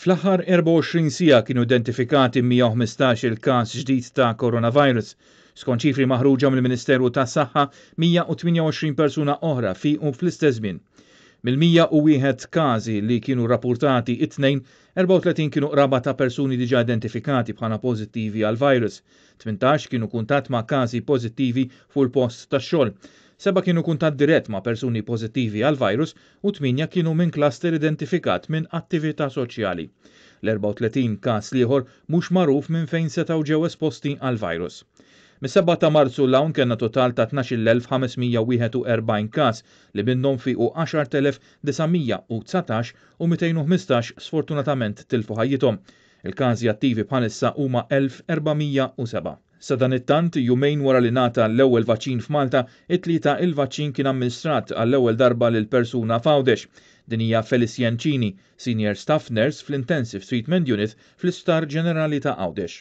Fl-aħħar 24 sija kienu identifikati 115 il-każ ġdid ta' coronavirus. Skont ċifri maħruġa mill-Ministeru ta' Saħħa 128 persuna oħra fi u fl-istess żmien. Mill-101 każi li kienu rapportati it-tnejn, 34 kienu qraba ta' persuni diġa identifikati bħala pożittivi għal virus. 18 kienu kuntat ma' każi pożittivi fuq il-post tax xogħol seba kienu kuntat dirett ma' persuni pozittivi għal virus u tminja kienu minn klaster identifikat minn attività soċjali. L-34 kas liħor mhux magħruf minn fejn setaw ġew esposti għal virus. Mis-7 ta' Marzu l-hawn kellna total ta' 12,541 każ li minnhom fiqu 10,919 u 215 sfortunatament tilfu ħajjithom. Il-każi attivi bħalissa huma 1407. Sadan it-tant, jumejn wara li nata l-ewwel vaċin f'Malta, it-tlieta il-vaċin kien amministrat għall-ewwel darba lil persuna f'Għawdex. Din hija Felicien Cini, Senior Staff Nurse fl-Intensive Treatment Unit fl-Istar Ġenerali ta' Għawdex.